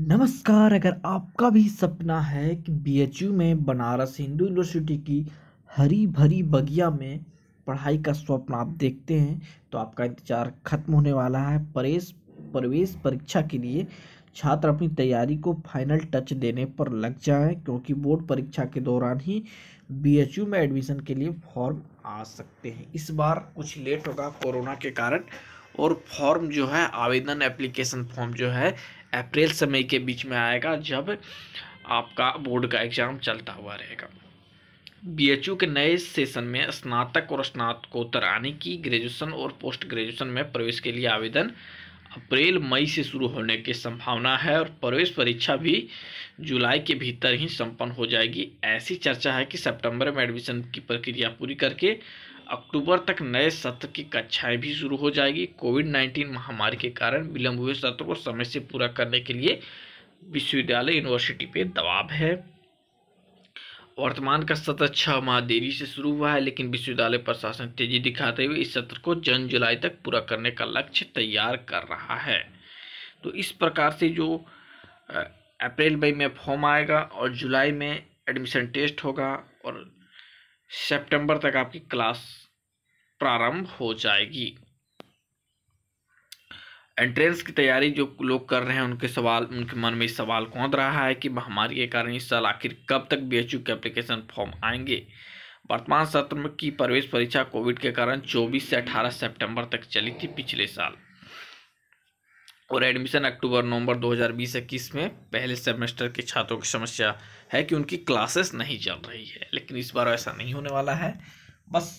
नमस्कार अगर आपका भी सपना है कि बी में बनारस हिंदू यूनिवर्सिटी की हरी भरी बगिया में पढ़ाई का स्वप्न आप देखते हैं तो आपका इंतज़ार खत्म होने वाला है परेश प्रवेश परीक्षा के लिए छात्र अपनी तैयारी को फाइनल टच देने पर लग जाएं क्योंकि बोर्ड परीक्षा के दौरान ही बीएचयू में एडमिशन के लिए फॉर्म आ सकते हैं इस बार कुछ लेट होगा कोरोना के कारण और फॉर्म जो है आवेदन एप्लीकेशन फॉर्म जो है अप्रैल से मई के बीच में आएगा जब आपका बोर्ड का एग्ज़ाम चलता हुआ रहेगा बीएचयू के नए सेशन में स्नातक और स्नातकोत्तर आने की ग्रेजुएशन और पोस्ट ग्रेजुएशन में प्रवेश के लिए आवेदन अप्रैल मई से शुरू होने की संभावना है और प्रवेश परीक्षा भी जुलाई के भीतर ही संपन्न हो जाएगी ऐसी चर्चा है कि सितंबर में एडमिशन की प्रक्रिया पूरी करके अक्टूबर तक नए सत्र की कक्षाएं भी शुरू हो जाएगी कोविड नाइन्टीन महामारी के कारण विलंब हुए सत्र को समय से पूरा करने के लिए विश्वविद्यालय यूनिवर्सिटी पे दबाव है वर्तमान का सत्र छह माह देरी से शुरू हुआ है लेकिन विश्वविद्यालय प्रशासन तेजी दिखाते हुए इस सत्र को जन जुलाई तक पूरा करने का लक्ष्य तैयार कर रहा है तो इस प्रकार से जो अप्रैल मई में फॉर्म आएगा और जुलाई में एडमिशन टेस्ट होगा और सितंबर तक आपकी क्लास प्रारंभ हो जाएगी एंट्रेंस की तैयारी जो लोग कर रहे हैं उनके सवाल उनके मन में इस सवाल कौन रहा है कि महामारी के कारण इस साल आखिर कब तक बी के एप्लीकेशन फॉर्म आएंगे वर्तमान सत्र में की प्रवेश परीक्षा कोविड के कारण 24 से 18 सितंबर तक चली थी पिछले साल और एडमिशन अक्टूबर नवंबर 2020-21 में पहले सेमेस्टर के छात्रों की समस्या है कि उनकी क्लासेस नहीं चल रही है लेकिन इस बार ऐसा नहीं होने वाला है बस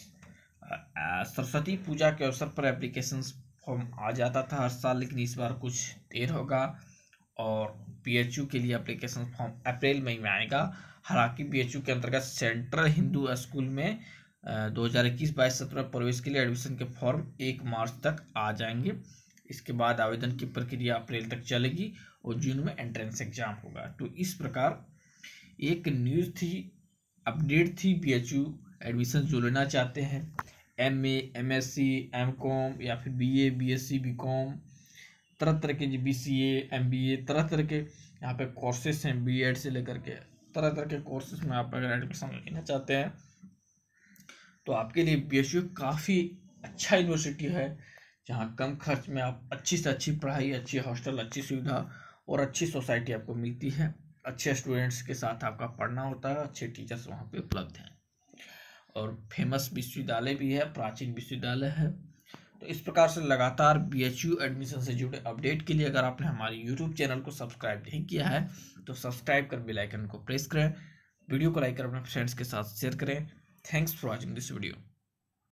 सरस्वती पूजा के अवसर पर एप्लीकेशन फॉर्म आ जाता था हर साल लेकिन इस बार कुछ देर होगा और पीएचयू के लिए एप्लीकेशन फॉर्म अप्रैल मई में आएगा हालांकि पीएचयू के अंतर्गत सेंट्रल हिंदू स्कूल में दो हज़ार इक्कीस बाईस सत्र में प्रवेश के लिए एडमिशन के फॉर्म एक मार्च तक आ जाएंगे इसके बाद आवेदन की प्रक्रिया अप्रैल तक चलेगी और जून में एंट्रेंस एग्जाम होगा तो इस प्रकार एक न्यूज़ थी अपडेट थी पी एडमिशन जो लेना चाहते हैं M A M S C M com या फिर B A B S C B com तरह तरह के B C M B A तरह तरह के यहाँ पे कोर्सेस हैं बी एड से लेकर के तरह तरह के कोर्सेस में आप अगर एडमिशन लेना चाहते हैं तो आपके लिए बी एस यू काफ़ी अच्छा यूनिवर्सिटी है जहाँ कम खर्च में आप अच्छी से अच्छी पढ़ाई अच्छी हॉस्टल अच्छी सुविधा और अच्छी सोसाइटी आपको मिलती है अच्छे स्टूडेंट्स के साथ आपका पढ़ना होता है अच्छे टीचर्स वहाँ पे उपलब्ध हैं और फेमस विश्वविद्यालय भी है प्राचीन विश्वविद्यालय है तो इस प्रकार से लगातार बी एच यू एडमिशन से जुड़े अपडेट के लिए अगर आपने हमारे यूट्यूब चैनल को सब्सक्राइब नहीं किया है तो सब्सक्राइब कर बेलाइकन को प्रेस करें वीडियो को लाइक कर अपने फ्रेंड्स के साथ शेयर करें thanks for watching this video